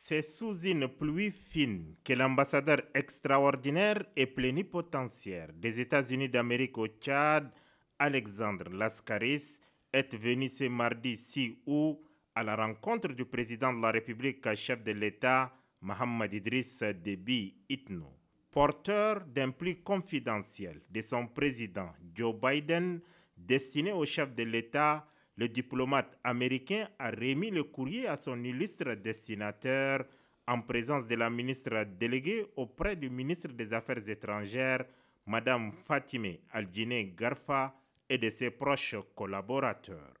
C'est sous une pluie fine que l'ambassadeur extraordinaire et plénipotentiaire des États-Unis d'Amérique au Tchad, Alexandre Lascaris, est venu ce mardi 6 août à la rencontre du président de la République, chef de l'État, Mohamed Idriss Déby Itno. Porteur d'un pli confidentiel de son président Joe Biden destiné au chef de l'État le diplomate américain a remis le courrier à son illustre destinataire en présence de la ministre déléguée auprès du ministre des Affaires étrangères, Madame Fatime Aldine Garfa, et de ses proches collaborateurs.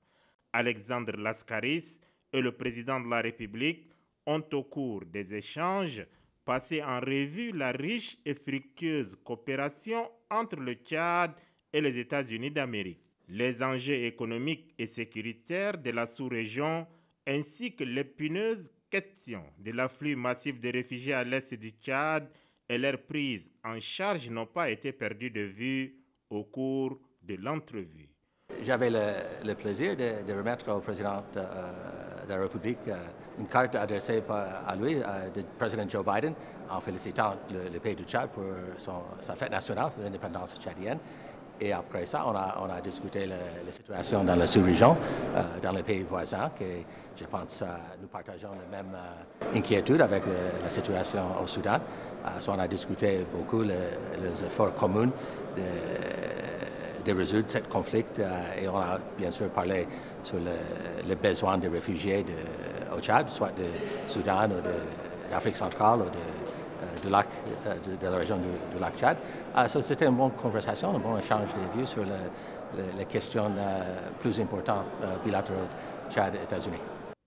Alexandre Lascaris et le président de la République ont au cours des échanges passé en revue la riche et fructueuse coopération entre le Tchad et les États-Unis d'Amérique les enjeux économiques et sécuritaires de la sous-région ainsi que l'épineuse question de l'afflux massif de réfugiés à l'est du Tchad et leur prise en charge n'ont pas été perdues de vue au cours de l'entrevue. J'avais le, plaisir de, remettre au président euh, de la République euh, une carte adressée à lui, euh, président Joe Biden, en félicitant le, pays du Tchad pour son, sa fête nationale, l'indépendance tchadienne, et après ça, on a, discuté la, situation dans la sous-région, euh, dans les pays voisins, que je pense que nous partageons la même euh, inquiétude avec la situation au Soudan. So euh, on a discuté beaucoup les efforts communs de, résoudre ce conflit et on a bien sûr parlé sur le, besoins besoin des réfugiés de, au Tchad, soit du Soudan ou de l'Afrique centrale ou de, euh, de, de, la région du, lac Tchad. Ah, c'était une bonne conversation, un bon échange de vues sur le, les questions euh, plus importantes euh, bilatérales Tchad-États-Unis.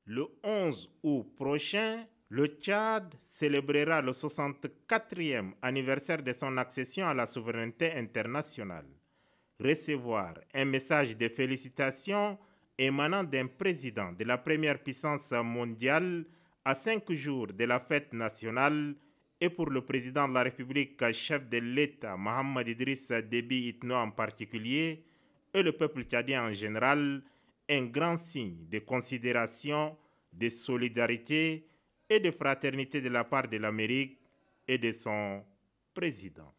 Le 11 août prochain, le Tchad célébrera le 64e anniversaire de son accession à la souveraineté internationale. Recevoir un message de félicitations émanant d'un président de la première puissance mondiale à cinq jours de la fête nationale et pour le président de la République, chef de l'État, Mohamed Idriss Déby Itno en particulier, et le peuple tchadien en général, un grand signe de considération, de solidarité et de fraternité de la part de l'Amérique et de son président.